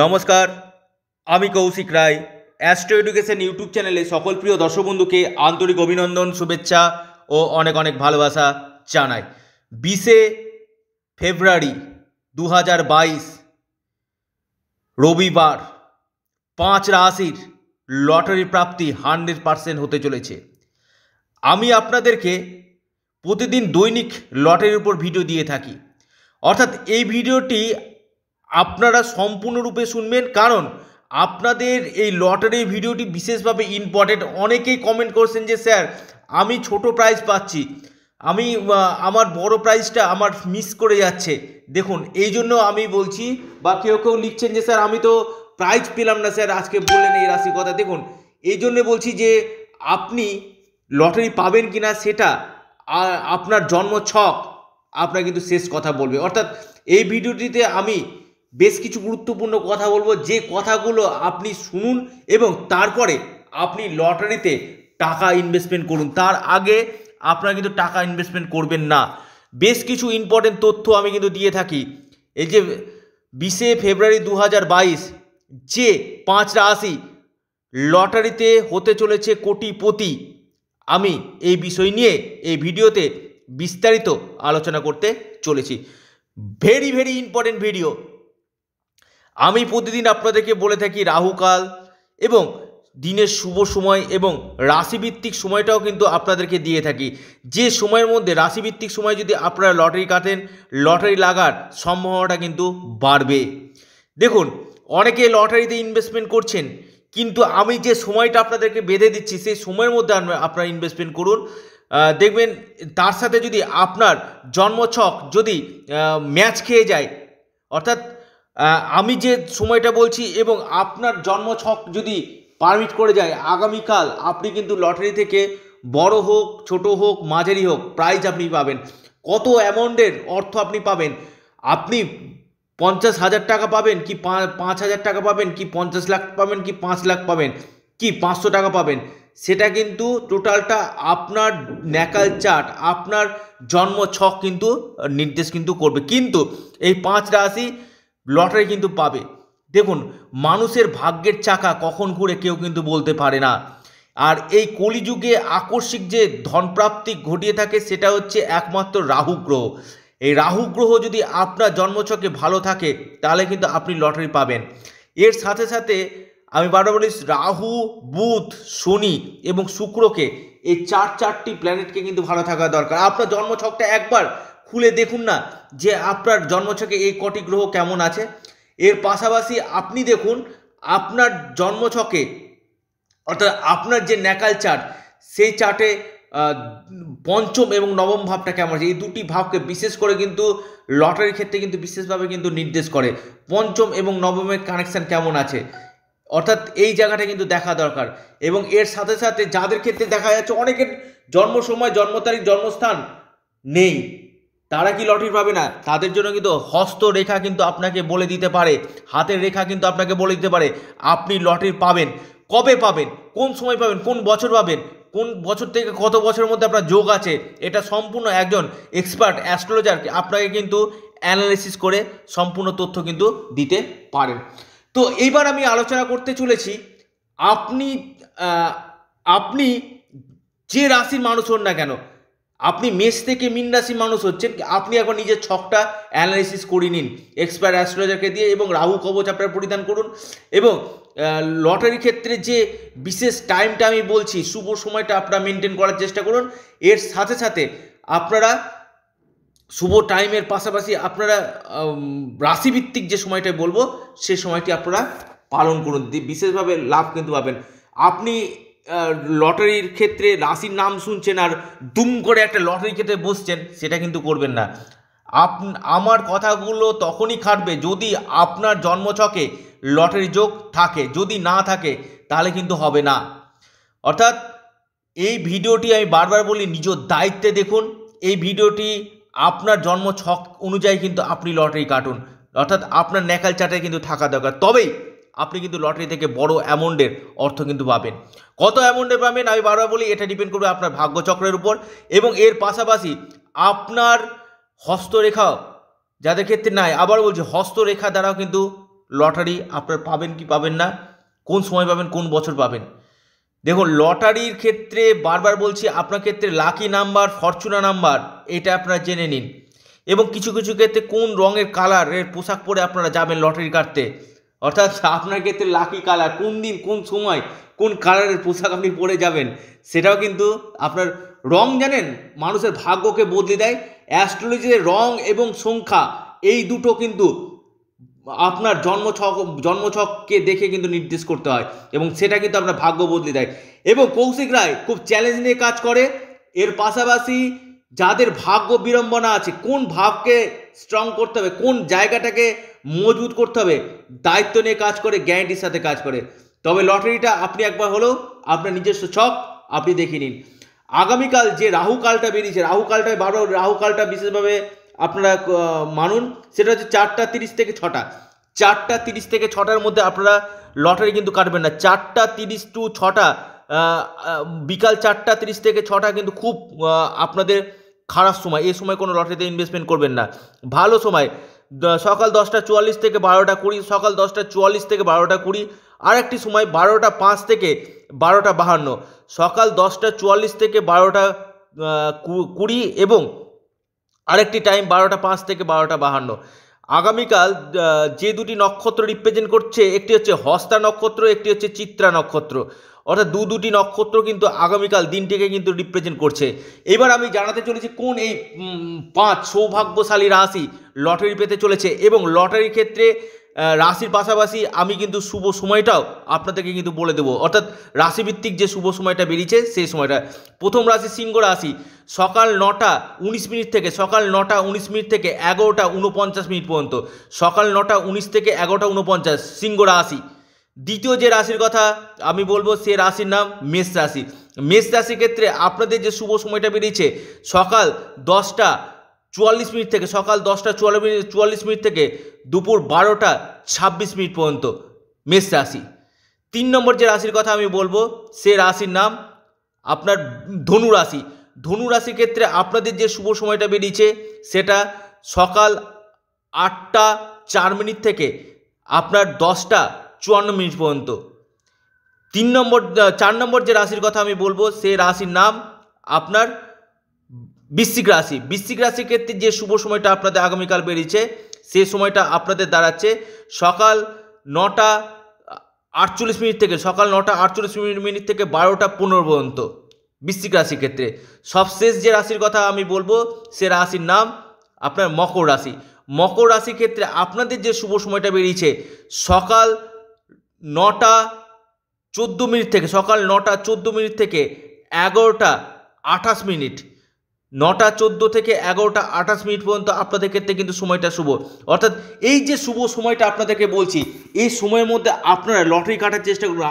নমস্কার আমি Koushik Roy astro education YouTube চ্যানেলে সকল প্রিয় দর্শক বন্ধুকে আন্তরিক অভিনন্দন শুভেচ্ছা ও অনেক অনেক ভালোবাসা জানাই বিশে ফেব্রুয়ারি দু রবিবার পাঁচ রাশির লটারি প্রাপ্তি হান্ড্রেড পারসেন্ট হতে চলেছে আমি আপনাদেরকে প্রতিদিন দৈনিক লটারির উপর ভিডিও দিয়ে থাকি অর্থাৎ এই ভিডিওটি আপনারা সম্পূর্ণরূপে শুনবেন কারণ আপনাদের এই লটারির ভিডিওটি বিশেষভাবে ইম্পর্টেন্ট অনেকেই কমেন্ট করছেন যে স্যার আমি ছোট প্রাইজ পাচ্ছি আমি আমার বড় প্রাইজটা আমার মিস করে যাচ্ছে দেখুন এই জন্য আমি বলছি বা কেউ কেউ লিখছেন যে স্যার আমি তো প্রাইজ পেলাম না স্যার আজকে বললেন এই রাশির কথা দেখুন এই জন্যে বলছি যে আপনি লটারি পাবেন কি না সেটা আপনার জন্ম ছক আপনার কিন্তু শেষ কথা বলবে অর্থাৎ এই ভিডিওটিতে আমি বেশ কিছু গুরুত্বপূর্ণ কথা বলবো যে কথাগুলো আপনি শুনুন এবং তারপরে আপনি লটারিতে টাকা ইনভেস্টমেন্ট করুন তার আগে আপনারা কিন্তু টাকা ইনভেস্টমেন্ট করবেন না বেশ কিছু ইম্পর্টেন্ট তথ্য আমি কিন্তু দিয়ে থাকি এই যে বিশে ফেব্রুয়ারি দু যে পাঁচ রাশি লটারিতে হতে চলেছে কোটিপতি আমি এই বিষয় নিয়ে এই ভিডিওতে বিস্তারিত আলোচনা করতে চলেছি ভেরি ভেরি ইম্পর্টেন্ট ভিডিও আমি প্রতিদিন আপনাদেরকে বলে থাকি রাহুকাল এবং দিনের শুভ সময় এবং রাশিভিত্তিক সময়টাও কিন্তু আপনাদেরকে দিয়ে থাকি যে সময়ের মধ্যে রাশিভিত্তিক সময় যদি আপনারা লটারি কাটেন লটারি লাগার সম্ভাবনাটা কিন্তু বাড়বে দেখুন অনেকে লটারিতে ইনভেস্টমেন্ট করছেন কিন্তু আমি যে সময়টা আপনাদেরকে বেঁধে দিচ্ছি সেই সময়ের মধ্যে আপনারা ইনভেস্টমেন্ট করুন দেখবেন তার সাথে যদি আপনার জন্মছক যদি ম্যাচ খেয়ে যায় অর্থাৎ আমি যে সময়টা বলছি এবং আপনার জন্মছক যদি পারমিট করে যায় আগামীকাল আপনি কিন্তু লটারি থেকে বড় হোক ছোট হোক মাঝারি হোক প্রাইজ আপনি পাবেন কত অ্যামাউন্টের অর্থ আপনি পাবেন আপনি পঞ্চাশ হাজার টাকা পাবেন কি পাঁচ হাজার টাকা পাবেন কি পঞ্চাশ লাখ পাবেন কি পাঁচ লাখ পাবেন কি পাঁচশো টাকা পাবেন সেটা কিন্তু টোটালটা আপনার ন্যাকাল চার্ট আপনার জন্ম ছক কিন্তু নির্দেশ কিন্তু করবে কিন্তু এই পাঁচ রাশি লটারি কিন্তু পাবে দেখুন মানুষের ভাগ্যের চাকা কখন ঘুরে কেউ কিন্তু বলতে পারে না আর এই কলিযুগে আকস্মিক যে ধনপ্রাপ্তি ঘটিয়ে থাকে সেটা হচ্ছে একমাত্র রাহু গ্রহ এই রাহু গ্রহ যদি আপনার জন্মছকে ভালো থাকে তাহলে কিন্তু আপনি লটারি পাবেন এর সাথে সাথে আমি বারবার বলি রাহু বুধ শনি এবং শুক্রকে এই চার চারটি প্ল্যানেটকে কিন্তু ভালো থাকা দরকার আপনার জন্মছকটা একবার খুলে দেখুন না যে আপনার জন্মছকে এই কটি গ্রহ কেমন আছে এর পাশাপাশি আপনি দেখুন আপনার জন্মছকে অর্থাৎ আপনার যে ন্যাকাল চার্ট সেই চার্টে পঞ্চম এবং নবম ভাবটা কেমন আছে এই দুটি ভাবকে বিশেষ করে কিন্তু লটারির ক্ষেত্রে কিন্তু বিশেষভাবে কিন্তু নির্দেশ করে পঞ্চম এবং নবমের কানেকশান কেমন আছে অর্থাৎ এই জায়গাটা কিন্তু দেখা দরকার এবং এর সাথে সাথে যাদের ক্ষেত্রে দেখা যাচ্ছে অনেকের জন্ম সময় জন্ম তারিখ জন্মস্থান নেই তারা কি লটারি পাবে না তাদের জন্য কিন্তু হস্তরেখা কিন্তু আপনাকে বলে দিতে পারে হাতের রেখা কিন্তু আপনাকে বলে দিতে পারে আপনি লটারি পাবেন কবে পাবেন কোন সময় পাবেন কোন বছর পাবেন কোন বছর থেকে কত বছরের মধ্যে আপনার যোগ আছে এটা সম্পূর্ণ একজন এক্সপার্ট অ্যাস্ট্রোলজার আপনাকে কিন্তু অ্যানালিসিস করে সম্পূর্ণ তথ্য কিন্তু দিতে পারেন তো এইবার আমি আলোচনা করতে চলেছি আপনি আপনি যে রাশির মানুষ হন না কেন আপনি মেষ থেকে মিন রাশি মানুষ হচ্ছেন আপনি এখন নিজের ছকটা অ্যানালিসিস করে নিন এক্সপায়ার অ্যাস্ট্রোলজারকে দিয়ে এবং রাহু কবচ আপনার পরিধান করুন এবং লটারি ক্ষেত্রে যে বিশেষ টাইমটা আমি বলছি শুভ সময়টা আপনারা মেনটেন করার চেষ্টা করুন এর সাথে সাথে আপনারা শুভ টাইমের পাশাপাশি আপনারা রাশিভিত্তিক যে সময়টা বলবো সে সময়টি আপনারা পালন করুন বিশেষভাবে লাভ কিন্তু পাবেন আপনি লটারির ক্ষেত্রে রাশির নাম শুনছেন আর দুম করে একটা লটারি খেতে বসছেন সেটা কিন্তু করবেন না আপ আমার কথাগুলো তখনই খাটবে যদি আপনার জন্মছকে লটারি যোগ থাকে যদি না থাকে তাহলে কিন্তু হবে না অর্থাৎ এই ভিডিওটি আমি বারবার বলি নিজ দায়িত্বে দেখুন এই ভিডিওটি আপনার জন্ম ছক অনুযায়ী কিন্তু আপনি লটারি কাটুন অর্থাৎ আপনার ন্যাকাল চাটে কিন্তু থাকা দরকার তবেই আপনি কিন্তু লটারি থেকে বড় অ্যামাউন্টের অর্থ কিন্তু পাবেন কত অ্যামাউন্টে পাবেন আমি বারবার বলি এটা ডিপেন্ড করবে আপনার ভাগ্যচক্রের উপর এবং এর পাশাপাশি আপনার হস্তরেখাও যাদের ক্ষেত্রে নাই আবার বলছি হস্তরেখা দ্বারাও কিন্তু লটারি আপনার পাবেন কি পাবেন না কোন সময় পাবেন কোন বছর পাবেন দেখুন লটারির ক্ষেত্রে বারবার বলছি আপনার ক্ষেত্রে লাকি নাম্বার ফরচুনা নাম্বার এটা আপনারা জেনে নিন এবং কিছু কিছু ক্ষেত্রে কোন রঙের কালারের পোশাক পরে আপনারা যাবেন লটারি কাটতে অর্থাৎ আপনার ক্ষেত্রে লাকি কালার কোন দিন কোন সময় কোন কালারের পোশাক আপনি পরে যাবেন সেটাও কিন্তু আপনার রং জানেন মানুষের ভাগ্যকে বদলে দেয় অ্যাস্ট্রোলজিতে রং এবং সংখ্যা এই দুটো কিন্তু আপনার জন্মছক জন্মছককে দেখে কিন্তু নির্দেশ করতে হয় এবং সেটা কিন্তু আপনার ভাগ্য বদলে দেয় এবং কৌশিক রায় খুব চ্যালেঞ্জ নিয়ে কাজ করে এর পাশাপাশি যাদের ভাগ্য বিড়ম্বনা আছে কোন ভাবকে স্ট্রং করতে হবে কোন জায়গাটাকে মজবুত করতে হবে দায়িত্ব নিয়ে কাজ করে গ্যারান্টির সাথে কাজ করে তবে লটারিটা আপনি একবার হলেও আপনার নিজস্ব ছক আপনি দেখে নিন আগামীকাল যে রাহুকালটা বেরিয়েছে রাহুকালটায় বারো রাহুকালটা বিশেষভাবে আপনারা মানুন সেটা হচ্ছে চারটা তিরিশ থেকে ছটা চারটা তিরিশ থেকে ছটার মধ্যে আপনারা লটারি কিন্তু কাটবেন না চারটা তিরিশ টু ছটা বিকাল চারটা তিরিশ থেকে ছটা কিন্তু খুব আপনাদের খারাপ সময় এই সময় কোনো লটারিতে ইনভেস্টমেন্ট করবেন না ভালো সময় সকাল দশটা চুয়াল্লিশ থেকে বারোটা কুড়ি সকাল দশটা চুয়াল্লিশ থেকে বারোটা কুড়ি আর একটি সময় বারোটা পাঁচ থেকে বারোটা বাহান্ন সকাল দশটা চুয়াল্লিশ থেকে বারোটা কুড়ি এবং আরেকটি টাইম বারোটা পাঁচ থেকে বারোটা বাহান্ন আগামীকাল যে দুটি নক্ষত্র রিপ্রেজেন্ট করছে একটি হচ্ছে হস্তা নক্ষত্র একটি হচ্ছে চিত্রা নক্ষত্র অর্থাৎ দু দুটি নক্ষত্র কিন্তু আগামীকাল দিনটিকে কিন্তু রিপ্রেজেন্ট করছে এবার আমি জানাতে চলেছি কোন এই পাঁচ সৌভাগ্যশালী রাশি লটারি পেতে চলেছে এবং লটারির ক্ষেত্রে রাশির পাশাপাশি আমি কিন্তু শুভ সময়টাও আপনাদেরকে কিন্তু বলে দেবো অর্থাৎ রাশিভিত্তিক যে শুভ সময়টা বেরিয়েছে সেই সময়টা প্রথম রাশি সিংহ রাশি সকাল নটা উনিশ মিনিট থেকে সকাল নটা উনিশ মিনিট থেকে এগারোটা উনপঞ্চাশ মিনিট পর্যন্ত সকাল নটা উনিশ থেকে এগারোটা উনপঞ্চাশ সিংহ রাশি দ্বিতীয় যে রাশির কথা আমি বলবো সে রাশির নাম মেষ রাশি মেষ রাশির ক্ষেত্রে আপনাদের যে শুভ সময়টা বেরিয়েছে সকাল দশটা চুয়াল্লিশ মিনিট থেকে সকাল দশটা চুয়াল্লিশ মিনিট চুয়াল্লিশ মিনিট থেকে দুপুর বারোটা ছাব্বিশ মিনিট পর্যন্ত মেষ রাশি তিন নম্বর যে রাশির কথা আমি বলবো সে রাশির নাম আপনার ধনু রাশি ধনু রাশির ক্ষেত্রে আপনাদের যে শুভ সময়টা বেরিয়েছে সেটা সকাল আটটা চার মিনিট থেকে আপনার দশটা চুয়ান্ন মিনিট পর্যন্ত তিন নম্বর চার নম্বর যে রাশির কথা আমি বলবো সে রাশির নাম আপনার বৃশ্চিক রাশি বৃশ্চিক রাশির ক্ষেত্রে যে শুভ সময়টা আপনাদের আগামীকাল বেরিয়েছে সে সময়টা আপনাদের দাঁড়াচ্ছে সকাল নটা আটচল্লিশ মিনিট থেকে সকাল নটা আটচল্লিশ মিনিট মিনিট থেকে বারোটা পনেরো পর্যন্ত বৃশ্চিক রাশির ক্ষেত্রে সবশেষ যে রাশির কথা আমি বলবো সে রাশির নাম আপনার মকর রাশি মকর রাশির ক্ষেত্রে আপনাদের যে শুভ সময়টা বেরিয়েছে সকাল নটা চোদ্দো মিনিট থেকে সকাল নটা চোদ্দো মিনিট থেকে এগারোটা আঠাশ মিনিট নটা চোদ্দো থেকে এগারোটা আঠাশ মিনিট পর্যন্ত আপনাদের ক্ষেত্রে কিন্তু সময়টা শুভ অর্থাৎ এই যে শুভ সময়টা আপনাদেরকে বলছি এই সময়ের মধ্যে আপনারা লটারি কাটার চেষ্টা করুন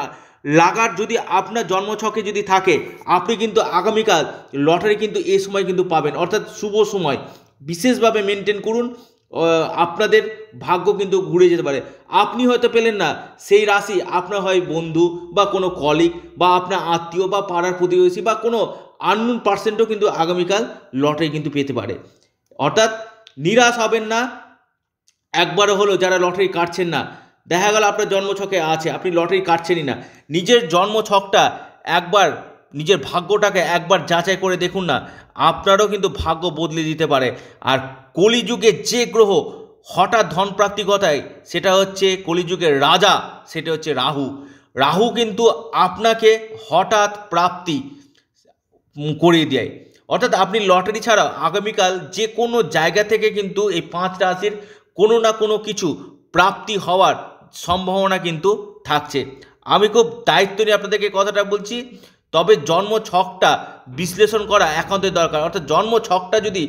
লাগার যদি আপনার জন্মছকে যদি থাকে আপনি কিন্তু আগামীকাল লটারি কিন্তু এই সময় কিন্তু পাবেন অর্থাৎ শুভ সময় বিশেষভাবে মেনটেন করুন আপনাদের ভাগ্য কিন্তু ঘুরে যেতে পারে আপনি হয়তো পেলেন না সেই রাশি আপনার হয় বন্ধু বা কোনো কলিগ বা আপনার আত্মীয় বা পাড়ার প্রতিবেশী বা কোনো আননুন পার্সেন্টও কিন্তু আগামীকাল লটারি কিন্তু পেতে পারে অর্থাৎ নিরাশ হবেন না একবারও হলো যারা লটারি কাটছেন না দেখা গেল আপনার জন্মছকে আছে আপনি লটারি কাটছেনই না নিজের জন্মছকটা একবার নিজের ভাগ্যটাকে একবার যাচাই করে দেখুন না আপনারও কিন্তু ভাগ্য বদলে দিতে পারে আর কলিযুগের যে গ্রহ হঠাৎ ধনপ্রাপ্তিকতায় সেটা হচ্ছে কলিযুগের রাজা সেটা হচ্ছে রাহু রাহু কিন্তু আপনাকে হঠাৎ প্রাপ্তি করে দেয় অর্থাৎ আপনি লটারি ছাড়া আগামীকাল যে কোনো জায়গা থেকে কিন্তু এই পাঁচ রাশির কোনো না কোনো কিছু প্রাপ্তি হওয়ার সম্ভাবনা কিন্তু থাকছে আমি খুব দায়িত্ব নিয়ে আপনাদেরকে কথাটা বলছি তবে জন্ম ছকটা বিশ্লেষণ করা একান্তই দরকার অর্থাৎ জন্ম ছকটা যদি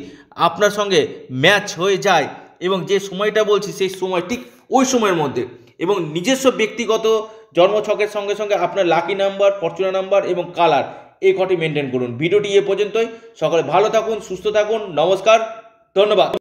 আপনার সঙ্গে ম্যাচ হয়ে যায় এবং যে সময়টা বলছি সেই সময় ঠিক ওই সময়ের মধ্যে এবং নিজস্ব ব্যক্তিগত জন্ম ছকের সঙ্গে সঙ্গে আপনার লাকি নাম্বার ফরচুনা নাম্বার এবং কালার এই কটি মেনটেন করুন ভিডিওটি এ পর্যন্তই সকলে ভালো থাকুন সুস্থ থাকুন নমস্কার ধন্যবাদ